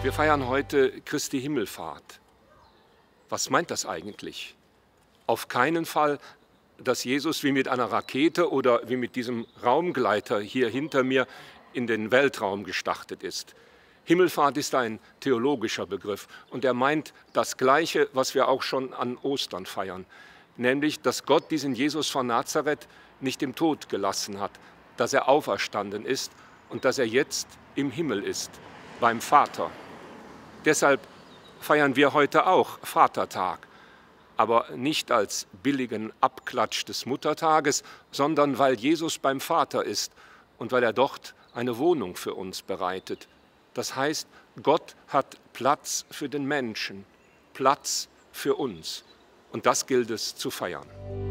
Wir feiern heute Christi Himmelfahrt. Was meint das eigentlich? Auf keinen Fall, dass Jesus wie mit einer Rakete oder wie mit diesem Raumgleiter hier hinter mir in den Weltraum gestartet ist. Himmelfahrt ist ein theologischer Begriff und er meint das Gleiche, was wir auch schon an Ostern feiern, nämlich, dass Gott diesen Jesus von Nazareth nicht im Tod gelassen hat, dass er auferstanden ist und dass er jetzt im Himmel ist, beim Vater. Deshalb feiern wir heute auch Vatertag, aber nicht als billigen Abklatsch des Muttertages, sondern weil Jesus beim Vater ist und weil er dort eine Wohnung für uns bereitet. Das heißt, Gott hat Platz für den Menschen, Platz für uns. Und das gilt es zu feiern.